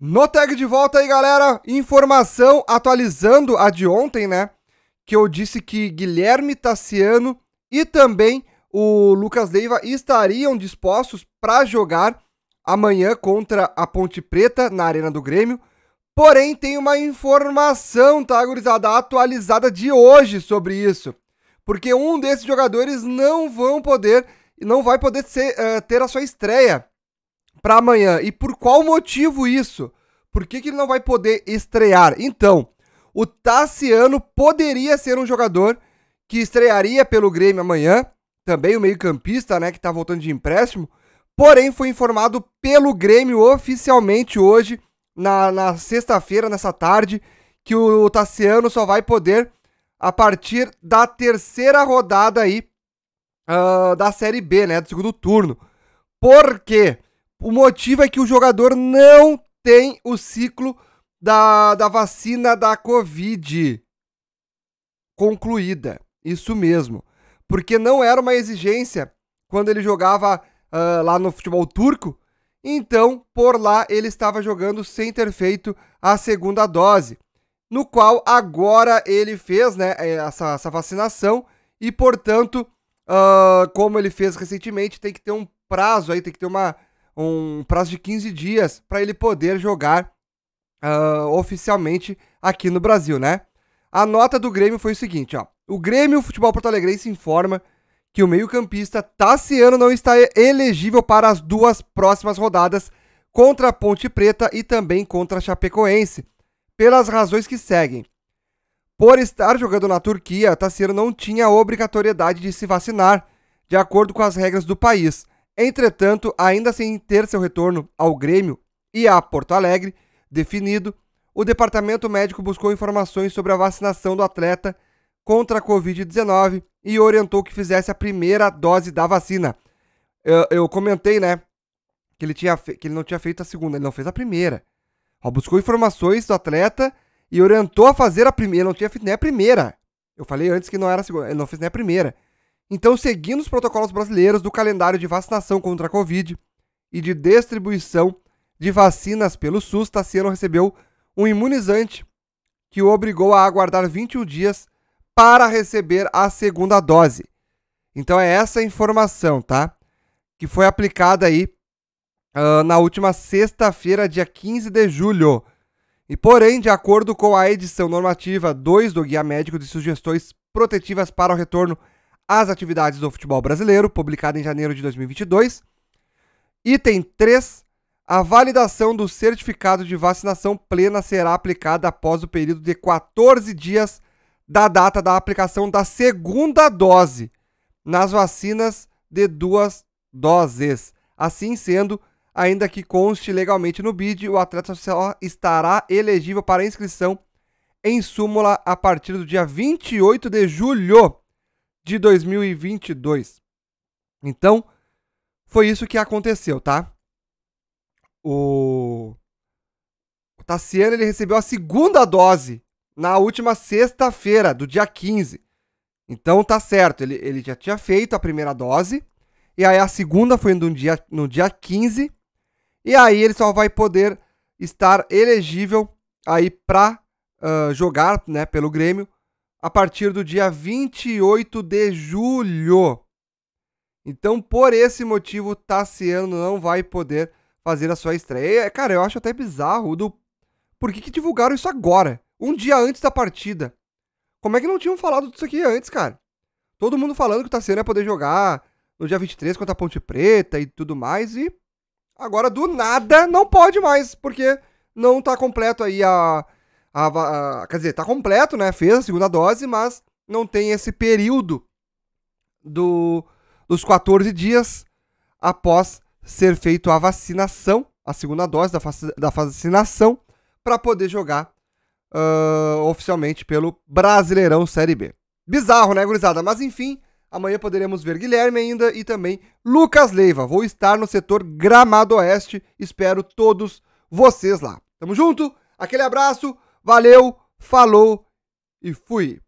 No tag de volta aí, galera, informação atualizando a de ontem, né? Que eu disse que Guilherme Tassiano e também o Lucas Leiva estariam dispostos para jogar amanhã contra a Ponte Preta na Arena do Grêmio. Porém, tem uma informação, tá, gurizada, atualizada de hoje sobre isso. Porque um desses jogadores não vão poder, não vai poder ser, uh, ter a sua estreia para amanhã. E por qual motivo isso? Por que, que ele não vai poder estrear? Então, o Tassiano poderia ser um jogador que estrearia pelo Grêmio amanhã, também o meio-campista, né, que está voltando de empréstimo, porém foi informado pelo Grêmio oficialmente hoje, na, na sexta-feira, nessa tarde, que o Tassiano só vai poder a partir da terceira rodada aí uh, da Série B, né, do segundo turno. Por quê? O motivo é que o jogador não tem o ciclo da, da vacina da Covid concluída. Isso mesmo. Porque não era uma exigência quando ele jogava uh, lá no futebol turco. Então, por lá, ele estava jogando sem ter feito a segunda dose. No qual agora ele fez né, eh, essa, essa vacinação e, portanto, uh, como ele fez recentemente, tem que ter um prazo aí, tem que ter uma, um prazo de 15 dias para ele poder jogar uh, oficialmente aqui no Brasil, né? A nota do Grêmio foi o seguinte, ó. O Grêmio Futebol Porto Alegrense informa que o meio-campista Tassiano não está elegível para as duas próximas rodadas contra a Ponte Preta e também contra a Chapecoense, pelas razões que seguem. Por estar jogando na Turquia, Tassiano não tinha a obrigatoriedade de se vacinar, de acordo com as regras do país. Entretanto, ainda sem ter seu retorno ao Grêmio e a Porto Alegre definido, o departamento médico buscou informações sobre a vacinação do atleta contra a Covid-19 e orientou que fizesse a primeira dose da vacina. Eu, eu comentei, né, que ele, tinha que ele não tinha feito a segunda, ele não fez a primeira. Ó, buscou informações do atleta e orientou a fazer a primeira. Ele não tinha feito nem a primeira. Eu falei antes que não era a segunda, ele não fez nem a primeira. Então, seguindo os protocolos brasileiros do calendário de vacinação contra a Covid e de distribuição de vacinas pelo SUS, Tassiano recebeu um imunizante que o obrigou a aguardar 21 dias para receber a segunda dose. Então é essa informação, tá? Que foi aplicada aí uh, na última sexta-feira, dia 15 de julho. E porém, de acordo com a edição normativa 2 do Guia Médico de Sugestões Protetivas para o Retorno as Atividades do Futebol Brasileiro, publicada em janeiro de 2022. Item 3. A validação do certificado de vacinação plena será aplicada após o período de 14 dias da data da aplicação da segunda dose nas vacinas de duas doses. Assim sendo, ainda que conste legalmente no BID, o atleta só estará elegível para inscrição em súmula a partir do dia 28 de julho de 2022. Então, foi isso que aconteceu, tá? O, o Tassiano ele recebeu a segunda dose na última sexta-feira, do dia 15. Então tá certo, ele, ele já tinha feito a primeira dose, e aí a segunda foi no dia, no dia 15, e aí ele só vai poder estar elegível aí para uh, jogar né, pelo Grêmio a partir do dia 28 de julho. Então, por esse motivo, Tassiano não vai poder fazer a sua estreia. É, cara, eu acho até bizarro do por que, que divulgaram isso agora, um dia antes da partida. Como é que não tinham falado disso aqui antes, cara? Todo mundo falando que o Tassiano ia poder jogar no dia 23 contra a Ponte Preta e tudo mais e agora do nada não pode mais, porque não tá completo aí a a, a, quer dizer, tá completo, né? Fez a segunda dose, mas não tem esse período do, dos 14 dias após ser feito a vacinação, a segunda dose da, da vacinação, para poder jogar uh, oficialmente pelo Brasileirão Série B. Bizarro, né, gurizada? Mas enfim, amanhã poderemos ver Guilherme ainda e também Lucas Leiva. Vou estar no setor Gramado Oeste. Espero todos vocês lá. Tamo junto, aquele abraço. Valeu, falou e fui!